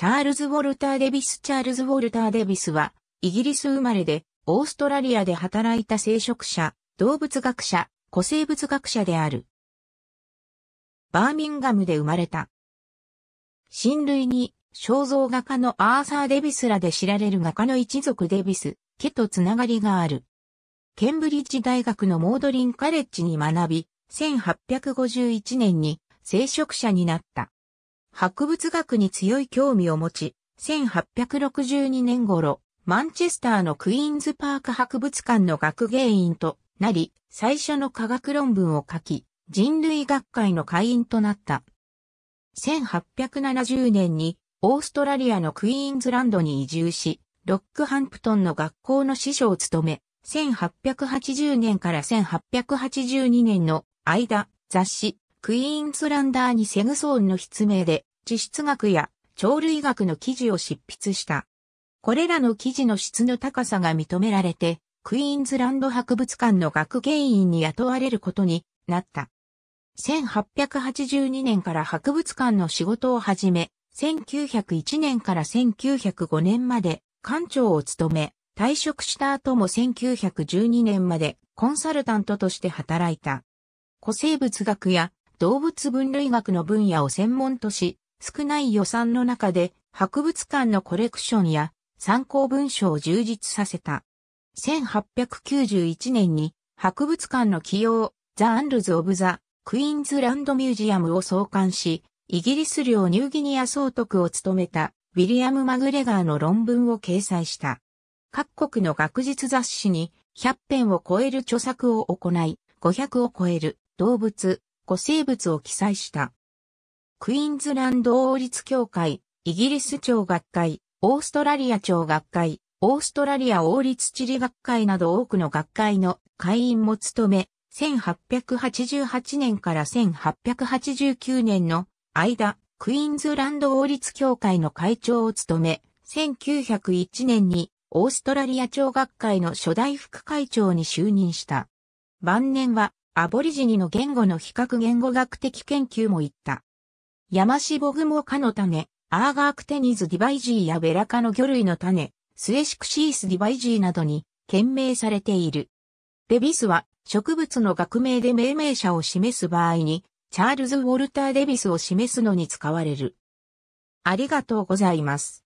チャールズ・ウォルター・デビスチャールズ・ウォルター・デビスは、イギリス生まれで、オーストラリアで働いた生殖者、動物学者、古生物学者である。バーミンガムで生まれた。親類に、肖像画家のアーサー・デビスらで知られる画家の一族デビス、家とつながりがある。ケンブリッジ大学のモードリン・カレッジに学び、1851年に聖職者になった。博物学に強い興味を持ち、1862年頃、マンチェスターのクイーンズパーク博物館の学芸員となり、最初の科学論文を書き、人類学会の会員となった。1870年にオーストラリアのクイーンズランドに移住し、ロックハンプトンの学校の師匠を務め、1880年から1882年の間、雑誌、クイーンスランダーにセグソーンの筆名で、地質学や鳥類学の記事を執筆した。これらの記事の質の高さが認められて、クイーンズランド博物館の学芸員に雇われることになった。1882年から博物館の仕事を始め、1901年から1905年まで館長を務め、退職した後も1912年までコンサルタントとして働いた。古生物学や動物分類学の分野を専門とし、少ない予算の中で博物館のコレクションや参考文書を充実させた。1891年に博物館の起用、ザ・アンルズ・オブ・ザ・クイーンズランド・ミュージアムを創刊し、イギリス領ニューギニア総督を務めたウィリアム・マグレガーの論文を掲載した。各国の学術雑誌に100編を超える著作を行い、500を超える動物、古生物を記載した。クイーンズランド王立協会、イギリス朝学会、オーストラリア朝学会、オーストラリア王立地理学会など多くの学会の会員も務め、1888年から1889年の間、クイーンズランド王立協会の会長を務め、1901年にオーストラリア朝学会の初代副会長に就任した。晩年はアボリジニの言語の比較言語学的研究も言った。ヤマシボグモカの種、アーガークテニズディバイジーやベラ科の魚類の種、スエシクシースディバイジーなどに、懸命されている。デビスは、植物の学名で命名者を示す場合に、チャールズ・ウォルター・デビスを示すのに使われる。ありがとうございます。